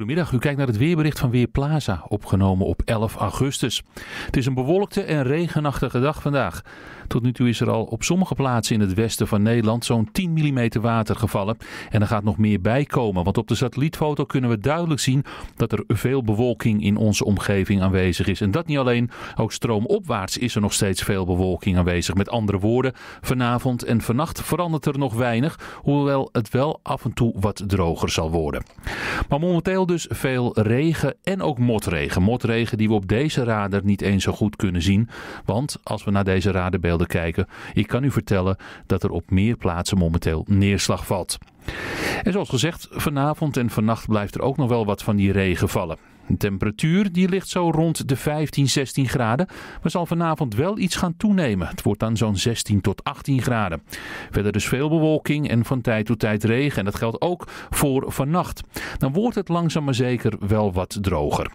Goedemiddag, u kijkt naar het weerbericht van Weerplaza, opgenomen op 11 augustus. Het is een bewolkte en regenachtige dag vandaag. Tot nu toe is er al op sommige plaatsen in het westen van Nederland zo'n 10 mm water gevallen. En er gaat nog meer bij komen, want op de satellietfoto kunnen we duidelijk zien dat er veel bewolking in onze omgeving aanwezig is. En dat niet alleen, ook stroomopwaarts is er nog steeds veel bewolking aanwezig. Met andere woorden, vanavond en vannacht verandert er nog weinig, hoewel het wel af en toe wat droger zal worden. Maar momenteel dus veel regen en ook motregen. Motregen die we op deze radar niet eens zo goed kunnen zien, want als we naar deze radarbeelden kijken. Ik kan u vertellen dat er op meer plaatsen momenteel neerslag valt. En zoals gezegd, vanavond en vannacht blijft er ook nog wel wat van die regen vallen. De temperatuur die ligt zo rond de 15, 16 graden, maar zal vanavond wel iets gaan toenemen. Het wordt dan zo'n 16 tot 18 graden. Verder dus veel bewolking en van tijd tot tijd regen en dat geldt ook voor vannacht. Dan wordt het langzaam maar zeker wel wat droger.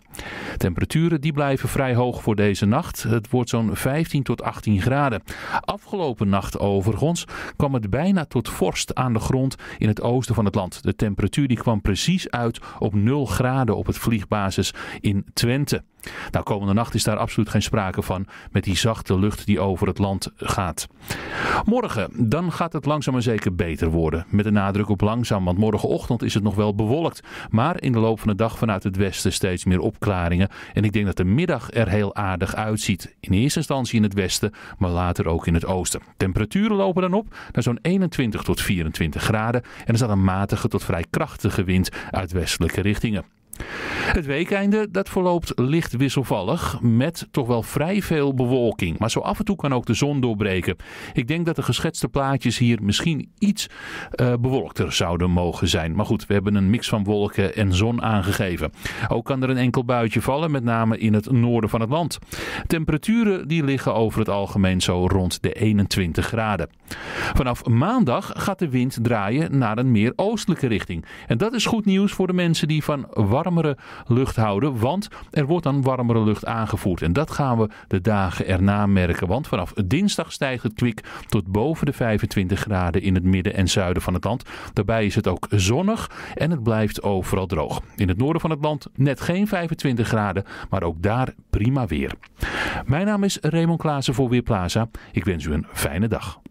Temperaturen die blijven vrij hoog voor deze nacht. Het wordt zo'n 15 tot 18 graden. Afgelopen nacht overigens kwam het bijna tot vorst aan de grond in het oosten van het land. De temperatuur die kwam precies uit op 0 graden op het vliegbasis in Twente. Nou, komende nacht is daar absoluut geen sprake van met die zachte lucht die over het land gaat. Morgen, dan gaat het langzaam maar zeker beter worden. Met de nadruk op langzaam, want morgenochtend is het nog wel bewolkt. Maar in de loop van de dag vanuit het westen steeds meer opklaringen. En ik denk dat de middag er heel aardig uitziet. In eerste instantie in het westen, maar later ook in het oosten. Temperaturen lopen dan op naar zo'n 21 tot 24 graden. En er staat een matige tot vrij krachtige wind uit westelijke richtingen. Het weekeinde dat verloopt licht wisselvallig met toch wel vrij veel bewolking. Maar zo af en toe kan ook de zon doorbreken. Ik denk dat de geschetste plaatjes hier misschien iets uh, bewolkter zouden mogen zijn. Maar goed, we hebben een mix van wolken en zon aangegeven. Ook kan er een enkel buitje vallen, met name in het noorden van het land. Temperaturen die liggen over het algemeen zo rond de 21 graden. Vanaf maandag gaat de wind draaien naar een meer oostelijke richting. En dat is goed nieuws voor de mensen die van warm warmere lucht houden. Want er wordt dan warmere lucht aangevoerd. En dat gaan we de dagen erna merken. Want vanaf dinsdag stijgt het kwik tot boven de 25 graden in het midden en zuiden van het land. Daarbij is het ook zonnig en het blijft overal droog. In het noorden van het land net geen 25 graden, maar ook daar prima weer. Mijn naam is Raymond Klaassen voor Weerplaza. Ik wens u een fijne dag.